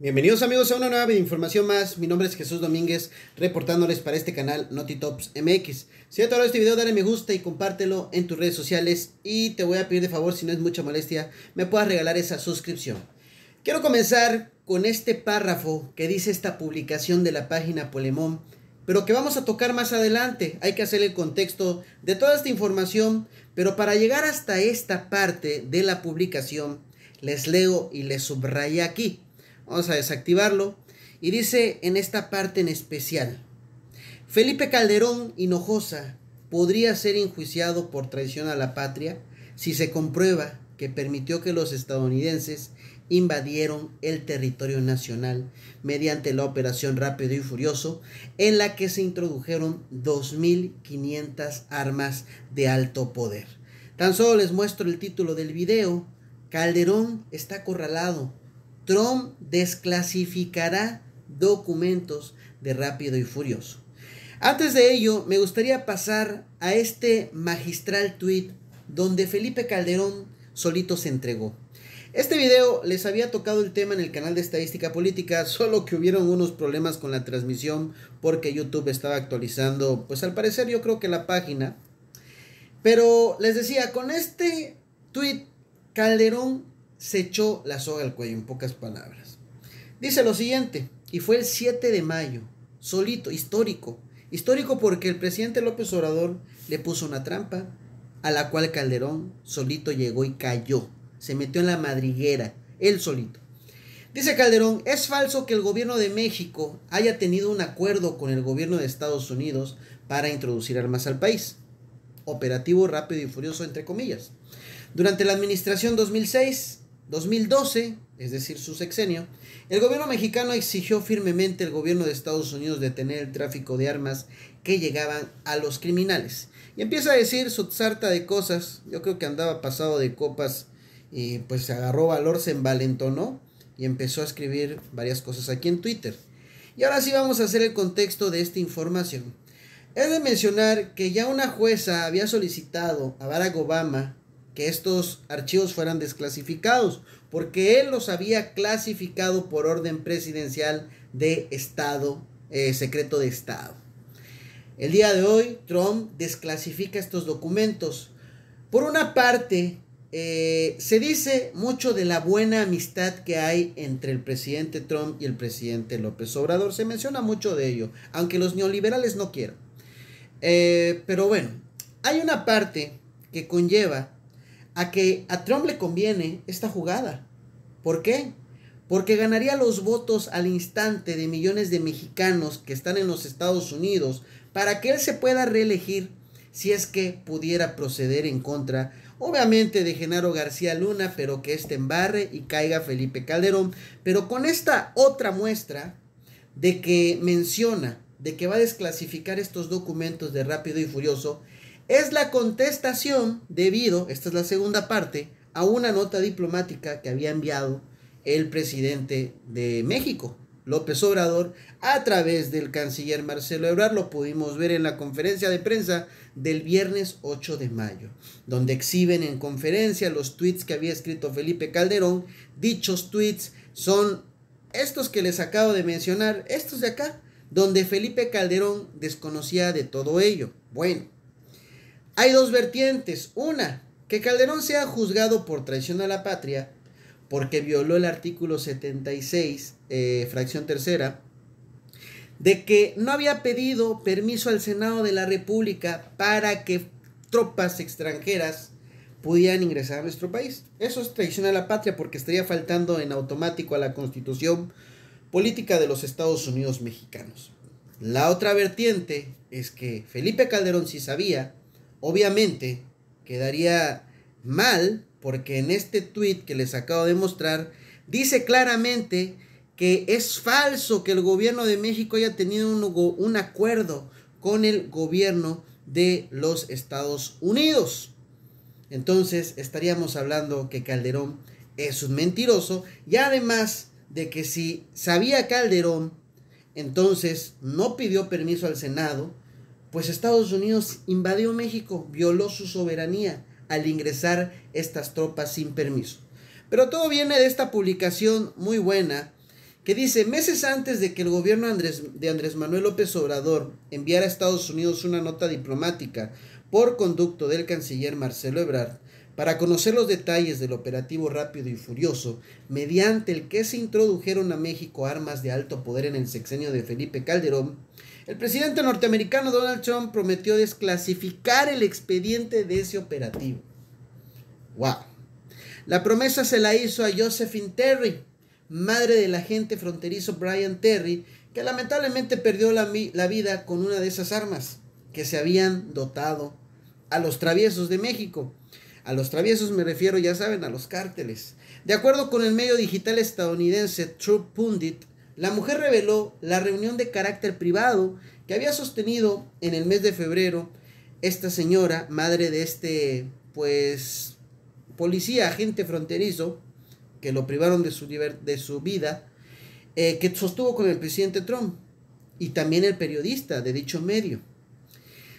Bienvenidos amigos a una nueva información más, mi nombre es Jesús Domínguez, reportándoles para este canal Tops MX. Si te ha gustado este video dale me gusta y compártelo en tus redes sociales y te voy a pedir de favor, si no es mucha molestia, me puedas regalar esa suscripción. Quiero comenzar con este párrafo que dice esta publicación de la página Polemón, pero que vamos a tocar más adelante, hay que hacer el contexto de toda esta información, pero para llegar hasta esta parte de la publicación, les leo y les subrayé aquí. Vamos a desactivarlo. Y dice en esta parte en especial, Felipe Calderón Hinojosa podría ser enjuiciado por traición a la patria si se comprueba que permitió que los estadounidenses invadieron el territorio nacional mediante la operación Rápido y Furioso, en la que se introdujeron 2.500 armas de alto poder. Tan solo les muestro el título del video. Calderón está acorralado Trump desclasificará documentos de Rápido y Furioso. Antes de ello, me gustaría pasar a este magistral tuit donde Felipe Calderón solito se entregó. Este video les había tocado el tema en el canal de estadística política, solo que hubieron unos problemas con la transmisión porque YouTube estaba actualizando, pues al parecer yo creo que la página. Pero les decía, con este tweet Calderón se echó la soga al cuello, en pocas palabras. Dice lo siguiente, y fue el 7 de mayo, solito, histórico. Histórico porque el presidente López Obrador le puso una trampa, a la cual Calderón solito llegó y cayó. Se metió en la madriguera, él solito. Dice Calderón, es falso que el gobierno de México haya tenido un acuerdo con el gobierno de Estados Unidos para introducir armas al país. Operativo rápido y furioso, entre comillas. Durante la administración 2006, 2012, es decir, su sexenio, el gobierno mexicano exigió firmemente al gobierno de Estados Unidos detener el tráfico de armas que llegaban a los criminales. Y empieza a decir su sarta de cosas, yo creo que andaba pasado de copas y pues se agarró valor, se envalentonó y empezó a escribir varias cosas aquí en Twitter. Y ahora sí vamos a hacer el contexto de esta información. Es de mencionar que ya una jueza había solicitado a Barack Obama que estos archivos fueran desclasificados, porque él los había clasificado por orden presidencial de Estado, eh, secreto de Estado. El día de hoy, Trump desclasifica estos documentos. Por una parte, eh, se dice mucho de la buena amistad que hay entre el presidente Trump y el presidente López Obrador. Se menciona mucho de ello, aunque los neoliberales no quieran. Eh, pero bueno, hay una parte que conlleva a que a Trump le conviene esta jugada. ¿Por qué? Porque ganaría los votos al instante de millones de mexicanos que están en los Estados Unidos para que él se pueda reelegir si es que pudiera proceder en contra, obviamente, de Genaro García Luna, pero que este embarre y caiga Felipe Calderón. Pero con esta otra muestra de que menciona de que va a desclasificar estos documentos de Rápido y Furioso, es la contestación debido, esta es la segunda parte, a una nota diplomática que había enviado el presidente de México, López Obrador, a través del canciller Marcelo Ebrard. Lo pudimos ver en la conferencia de prensa del viernes 8 de mayo, donde exhiben en conferencia los tweets que había escrito Felipe Calderón. Dichos tweets son estos que les acabo de mencionar, estos de acá, donde Felipe Calderón desconocía de todo ello. Bueno, hay dos vertientes. Una, que Calderón sea juzgado por traición a la patria porque violó el artículo 76, eh, fracción tercera, de que no había pedido permiso al Senado de la República para que tropas extranjeras pudieran ingresar a nuestro país. Eso es traición a la patria porque estaría faltando en automático a la constitución política de los Estados Unidos mexicanos. La otra vertiente es que Felipe Calderón sí sabía Obviamente quedaría mal porque en este tweet que les acabo de mostrar dice claramente que es falso que el gobierno de México haya tenido un, un acuerdo con el gobierno de los Estados Unidos. Entonces estaríamos hablando que Calderón es un mentiroso y además de que si sabía Calderón, entonces no pidió permiso al Senado, pues Estados Unidos invadió México, violó su soberanía al ingresar estas tropas sin permiso. Pero todo viene de esta publicación muy buena que dice, meses antes de que el gobierno Andrés, de Andrés Manuel López Obrador enviara a Estados Unidos una nota diplomática por conducto del canciller Marcelo Ebrard, para conocer los detalles del operativo rápido y furioso, mediante el que se introdujeron a México armas de alto poder en el sexenio de Felipe Calderón, el presidente norteamericano Donald Trump prometió desclasificar el expediente de ese operativo. ¡Wow! La promesa se la hizo a Josephine Terry, madre del agente fronterizo Brian Terry, que lamentablemente perdió la, vida con una de esas armas que se habían dotado a los traviesos de México. A los traviesos me refiero, ya saben, a los cárteles. De acuerdo con el medio digital estadounidense True Pundit, la mujer reveló la reunión de carácter privado que había sostenido en el mes de febrero esta señora, madre de este, pues, policía, agente fronterizo, que lo privaron de su, de su vida, eh, que sostuvo con el presidente Trump y también el periodista de dicho medio.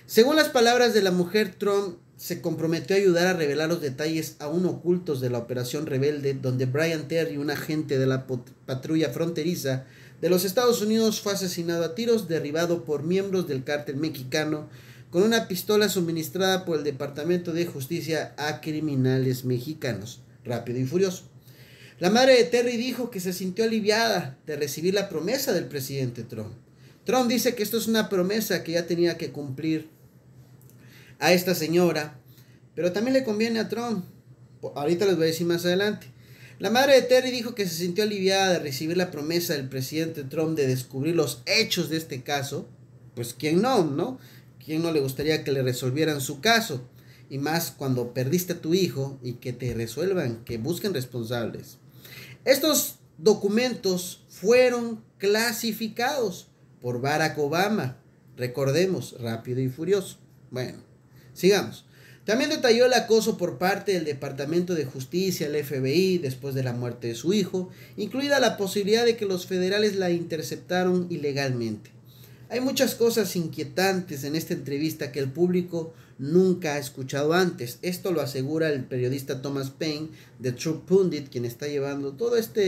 Según las palabras de la mujer, Trump se comprometió a ayudar a revelar los detalles aún ocultos de la operación rebelde, donde Brian Terry, un agente de la patrulla fronteriza de los Estados Unidos, fue asesinado a tiros, derribado por miembros del cártel mexicano, con una pistola suministrada por el Departamento de Justicia a criminales mexicanos. Rápido y furioso. La madre de Terry dijo que se sintió aliviada de recibir la promesa del presidente Trump. Trump dice que esto es una promesa que ya tenía que cumplir a esta señora. Pero también le conviene a Trump. Ahorita les voy a decir más adelante. La madre de Terry dijo que se sintió aliviada de recibir la promesa del presidente Trump de descubrir los hechos de este caso. Pues quién no, ¿no? ¿Quién no le gustaría que le resolvieran su caso? Y más cuando perdiste a tu hijo y que te resuelvan, que busquen responsables. Estos documentos fueron clasificados por Barack Obama. Recordemos, rápido y furioso. Bueno, Sigamos. También detalló el acoso por parte del Departamento de Justicia, el FBI, después de la muerte de su hijo, incluida la posibilidad de que los federales la interceptaron ilegalmente. Hay muchas cosas inquietantes en esta entrevista que el público nunca ha escuchado antes. Esto lo asegura el periodista Thomas Paine de True Pundit, quien está llevando toda esta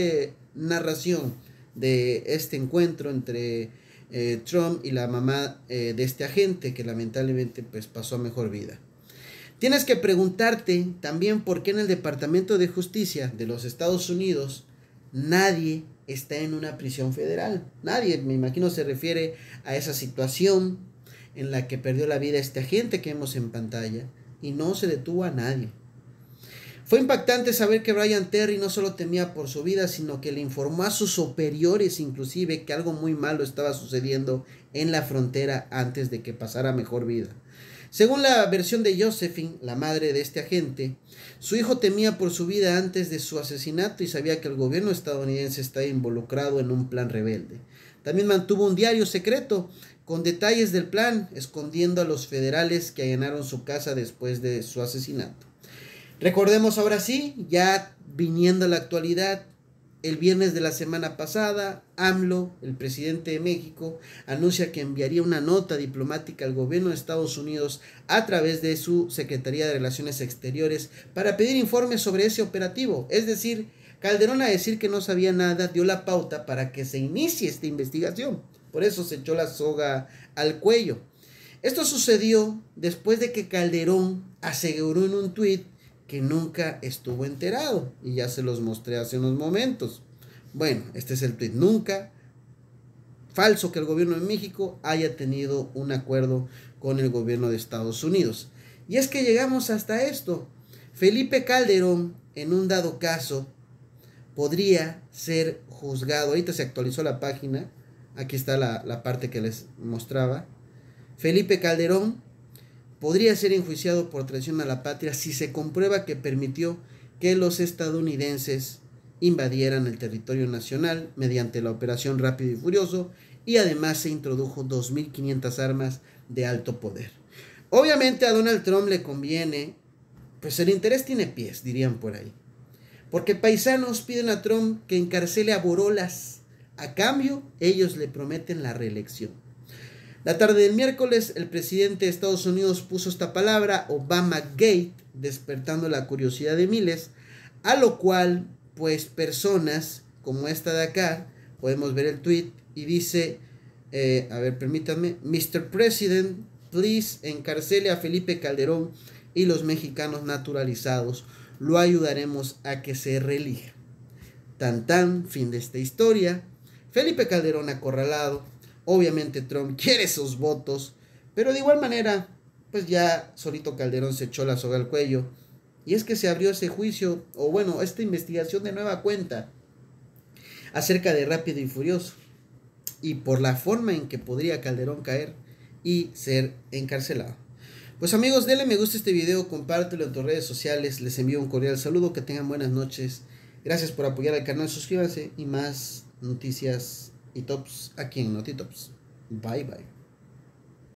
narración de este encuentro entre eh, Trump y la mamá eh, de este agente que lamentablemente pues pasó a mejor vida. Tienes que preguntarte también por qué en el Departamento de Justicia de los Estados Unidos nadie está en una prisión federal. Nadie, me imagino, se refiere a esa situación en la que perdió la vida este agente que vemos en pantalla y no se detuvo a nadie. Fue impactante saber que Brian Terry no solo temía por su vida, sino que le informó a sus superiores inclusive que algo muy malo estaba sucediendo en la frontera antes de que pasara mejor vida. Según la versión de Josephine, la madre de este agente, su hijo temía por su vida antes de su asesinato y sabía que el gobierno estadounidense estaba involucrado en un plan rebelde. También mantuvo un diario secreto con detalles del plan, escondiendo a los federales que allanaron su casa después de su asesinato. Recordemos ahora sí, ya viniendo a la actualidad, el viernes de la semana pasada, AMLO, el presidente de México, anuncia que enviaría una nota diplomática al gobierno de Estados Unidos a través de su Secretaría de Relaciones Exteriores para pedir informes sobre ese operativo. Es decir, Calderón a decir que no sabía nada dio la pauta para que se inicie esta investigación. Por eso se echó la soga al cuello. Esto sucedió después de que Calderón aseguró en un tuit que nunca estuvo enterado y ya se los mostré hace unos momentos. Bueno, este es el tweet. Nunca falso que el gobierno de México haya tenido un acuerdo con el gobierno de Estados Unidos. Y es que llegamos hasta esto. Felipe Calderón, en un dado caso, podría ser juzgado. Ahorita se actualizó la página. Aquí está la, la parte que les mostraba. Felipe Calderón podría ser enjuiciado por traición a la patria si se comprueba que permitió que los estadounidenses invadieran el territorio nacional mediante la operación Rápido y Furioso y además se introdujo 2.500 armas de alto poder. Obviamente a Donald Trump le conviene, pues el interés tiene pies, dirían por ahí. Porque paisanos piden a Trump que encarcele a Borolas. A cambio, ellos le prometen la reelección. La tarde del miércoles, el presidente de Estados Unidos puso esta palabra, Obama Gate, despertando la curiosidad de miles, a lo cual, pues, personas como esta de acá, podemos ver el tweet y dice, eh, a ver, permítanme, Mr. President, please encarcele a Felipe Calderón y los mexicanos naturalizados. Lo ayudaremos a que se relija. Tan tan, fin de esta historia. Felipe Calderón acorralado, Obviamente Trump quiere esos votos, pero de igual manera, pues ya solito Calderón se echó la soga al cuello. Y es que se abrió ese juicio, o bueno, esta investigación de nueva cuenta acerca de Rápido y Furioso. Y por la forma en que podría Calderón caer y ser encarcelado. Pues amigos, denle me gusta a este video, compártelo en tus redes sociales, les envío un cordial saludo, que tengan buenas noches. Gracias por apoyar al canal, suscríbanse y más noticias y tops aquí en Notitops. Bye bye.